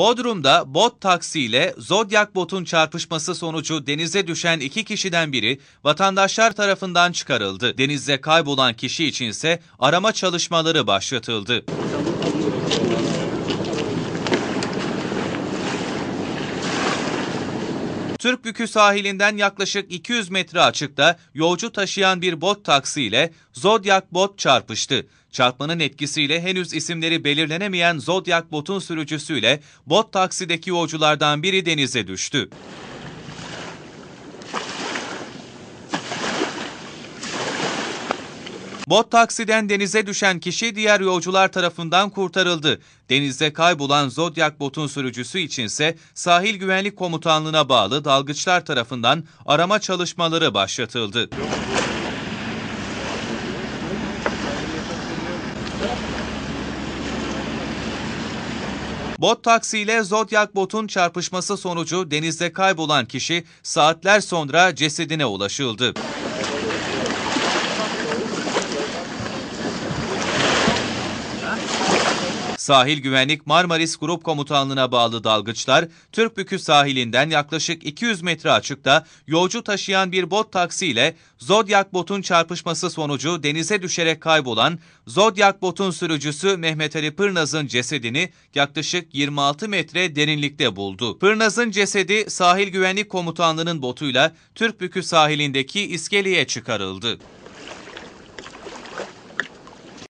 Bodrum'da bot taksiyle zodyak botun çarpışması sonucu denize düşen iki kişiden biri vatandaşlar tarafından çıkarıldı. Denizde kaybolan kişi içinse arama çalışmaları başlatıldı. Türkbükü sahilinden yaklaşık 200 metre açıkta yolcu taşıyan bir bot taksi ile Zodiac bot çarpıştı. Çarpmanın etkisiyle henüz isimleri belirlenemeyen Zodiac botun sürücüsüyle bot taksideki yolculardan biri denize düştü. Bot taksiden denize düşen kişi diğer yolcular tarafından kurtarıldı. Denizde kaybolan Zodiac botun sürücüsü içinse Sahil Güvenlik Komutanlığı'na bağlı dalgıçlar tarafından arama çalışmaları başlatıldı. Bot taksiyle Zodiac botun çarpışması sonucu denizde kaybolan kişi saatler sonra cesedine ulaşıldı. Sahil Güvenlik Marmaris Grup Komutanlığı'na bağlı dalgıçlar, Türkbükü sahilinden yaklaşık 200 metre açıkta yolcu taşıyan bir bot taksiyle Zodyak botun çarpışması sonucu denize düşerek kaybolan Zodyak botun sürücüsü Mehmet Ali Pırnaz'ın cesedini yaklaşık 26 metre derinlikte buldu. Pırnaz'ın cesedi Sahil Güvenlik Komutanlığı'nın botuyla Türkbükü sahilindeki iskeleye çıkarıldı.